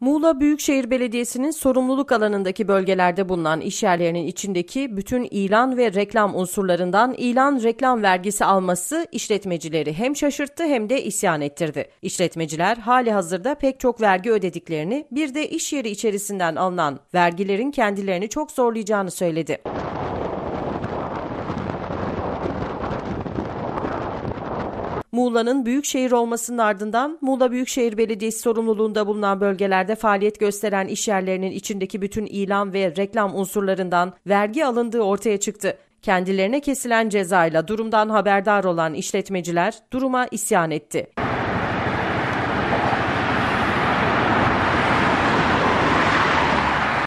Muğla Büyükşehir Belediyesi'nin sorumluluk alanındaki bölgelerde bulunan işyerlerinin içindeki bütün ilan ve reklam unsurlarından ilan reklam vergisi alması işletmecileri hem şaşırttı hem de isyan ettirdi. İşletmeciler hali hazırda pek çok vergi ödediklerini bir de iş yeri içerisinden alınan vergilerin kendilerini çok zorlayacağını söyledi. Muğla'nın büyük şehir olmasının ardından Muğla Büyükşehir Belediyesi sorumluluğunda bulunan bölgelerde faaliyet gösteren işyerlerinin içindeki bütün ilan ve reklam unsurlarından vergi alındığı ortaya çıktı. Kendilerine kesilen cezayla durumdan haberdar olan işletmeciler duruma isyan etti.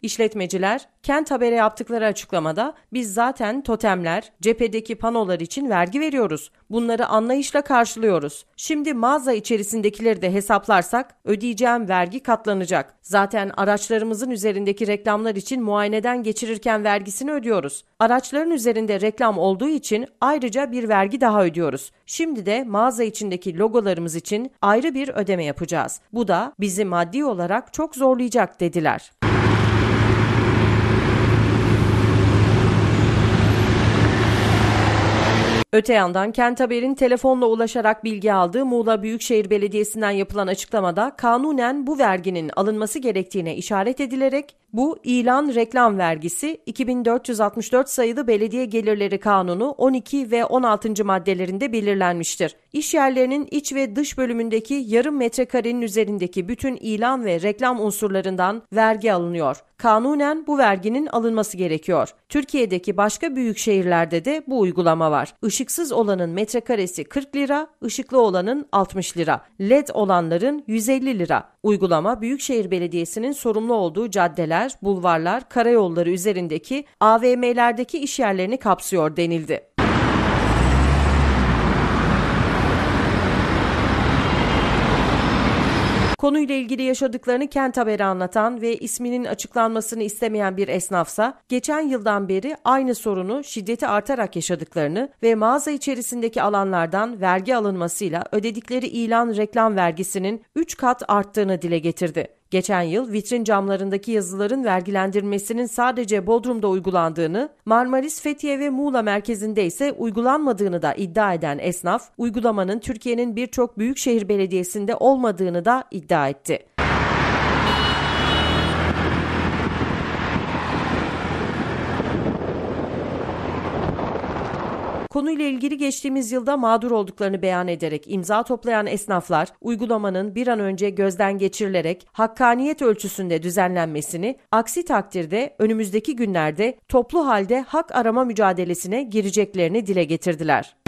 İşletmeciler Kent Haber'e yaptıkları açıklamada biz zaten totemler, cephedeki panolar için vergi veriyoruz. Bunları anlayışla karşılıyoruz. Şimdi mağaza içerisindekileri de hesaplarsak ödeyeceğim vergi katlanacak. Zaten araçlarımızın üzerindeki reklamlar için muayeneden geçirirken vergisini ödüyoruz. Araçların üzerinde reklam olduğu için ayrıca bir vergi daha ödüyoruz. Şimdi de mağaza içindeki logolarımız için ayrı bir ödeme yapacağız. Bu da bizi maddi olarak çok zorlayacak dediler. Öte yandan Kent Haber'in telefonla ulaşarak bilgi aldığı Muğla Büyükşehir Belediyesi'nden yapılan açıklamada kanunen bu verginin alınması gerektiğine işaret edilerek bu ilan reklam vergisi 2464 sayılı Belediye Gelirleri Kanunu 12 ve 16. maddelerinde belirlenmiştir. İş yerlerinin iç ve dış bölümündeki yarım metrekarenin üzerindeki bütün ilan ve reklam unsurlarından vergi alınıyor. Kanunen bu verginin alınması gerekiyor. Türkiye'deki başka büyük şehirlerde de bu uygulama var. Işıksız olanın metrekaresi 40 lira, ışıklı olanın 60 lira, led olanların 150 lira. Uygulama Büyükşehir Belediyesi'nin sorumlu olduğu caddeler caddeler, bulvarlar, karayolları üzerindeki AVM'lerdeki iş yerlerini kapsıyor denildi. Konuyla ilgili yaşadıklarını kent haberi anlatan ve isminin açıklanmasını istemeyen bir esnafsa geçen yıldan beri aynı sorunu şiddeti artarak yaşadıklarını ve mağaza içerisindeki alanlardan vergi alınmasıyla ödedikleri ilan reklam vergisinin 3 kat arttığını dile getirdi. Geçen yıl vitrin camlarındaki yazıların vergilendirmesinin sadece Bodrum'da uygulandığını, Marmaris, Fethiye ve Muğla merkezinde ise uygulanmadığını da iddia eden esnaf, uygulamanın Türkiye'nin birçok büyük şehir belediyesinde olmadığını da iddia etti. Konuyla ilgili geçtiğimiz yılda mağdur olduklarını beyan ederek imza toplayan esnaflar uygulamanın bir an önce gözden geçirilerek hakkaniyet ölçüsünde düzenlenmesini, aksi takdirde önümüzdeki günlerde toplu halde hak arama mücadelesine gireceklerini dile getirdiler.